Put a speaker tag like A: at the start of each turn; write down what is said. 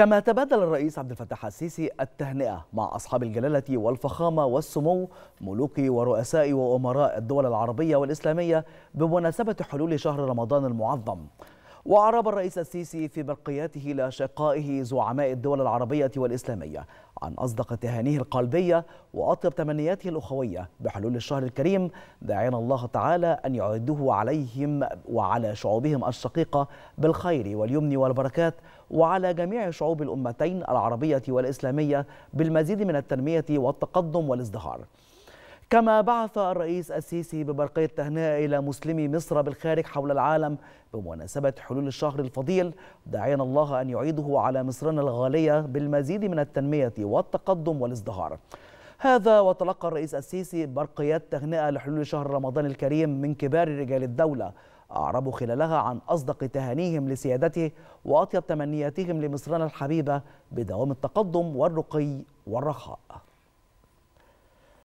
A: كما تبادل الرئيس عبد الفتاح السيسي التهنئة مع أصحاب الجلالة والفخامة والسمو ملوك ورؤساء وأمراء الدول العربية والإسلامية بمناسبة حلول شهر رمضان المعظم وأعرب الرئيس السيسي في برقياته لأشقائه زعماء الدول العربية والإسلامية عن أصدق تهانيه القلبية وأطيب تمنياته الأخوية بحلول الشهر الكريم داعين الله تعالى أن يعده عليهم وعلى شعوبهم الشقيقة بالخير واليمن والبركات وعلى جميع شعوب الأمتين العربية والإسلامية بالمزيد من التنمية والتقدم والازدهار كما بعث الرئيس السيسي ببرقية تهنئة إلى مسلمي مصر بالخارج حول العالم بمناسبة حلول الشهر الفضيل داعيا الله أن يعيده على مصرنا الغالية بالمزيد من التنمية والتقدم والازدهار هذا وتلقى الرئيس السيسي برقيات تهنئة لحلول شهر رمضان الكريم من كبار رجال الدولة أعربوا خلالها عن أصدق تهانيهم لسيادته وأطيب تمنياتهم لمصرنا الحبيبة بدوام التقدم والرقي والرخاء